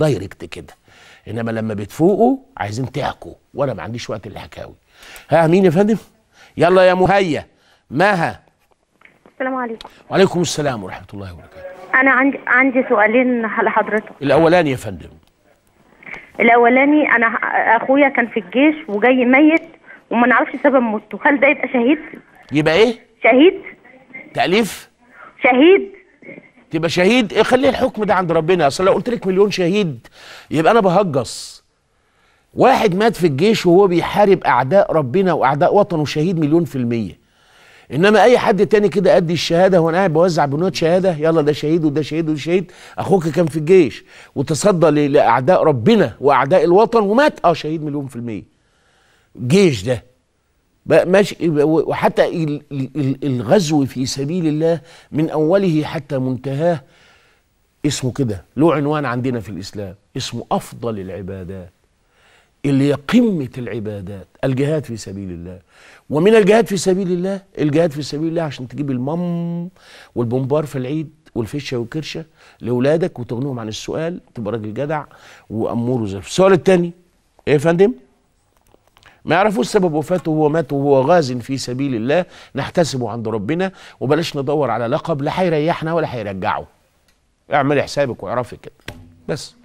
دايركت كده انما لما بتفوقوا عايزين تحكوا وانا ما عنديش وقت للحكاوي ها مين يا فندم يلا يا مهيا مها السلام عليكم وعليكم السلام ورحمه الله وبركاته انا عندي عندي سؤالين لحضرتك الاولاني يا فندم الاولاني انا اخويا كان في الجيش وجاي ميت وما نعرفش سبب موته هل ده يبقى شهيد يبقى ايه شهيد تاليف شهيد تبقى شهيد إيه، خلي الحكم ده عند ربنا اصل لو قلت لك مليون شهيد يبقى انا بهجص واحد مات في الجيش وهو بيحارب اعداء ربنا واعداء وطنه شهيد مليون في الميه انما اي حد تاني كده ادي الشهاده وانا قاعد بوزع بنود شهاده يلا ده شهيد وده شهيد وده شهيد اخوك كان في الجيش وتصدى لاعداء ربنا واعداء الوطن ومات اه شهيد مليون في الميه جيش ده ماشي وحتى الغزو في سبيل الله من اوله حتى منتهاه اسمه كده له عنوان عندنا في الاسلام اسمه افضل العبادات اللي هي قمه العبادات الجهاد في سبيل الله ومن الجهاد في سبيل الله الجهاد في سبيل الله عشان تجيب المم والبومبار في العيد والفشه والكرشه لاولادك وتغنيهم عن السؤال تبقى راجل جدع واموره زي السؤال الثاني ايه يا فندم ما يعرفوش سبب وفاته وهو مات وهو غاز في سبيل الله نحتسبه عند ربنا وبلاش ندور على لقب لا هيريحنا ولا هيرجعه اعمل حسابك واعرفي كده بس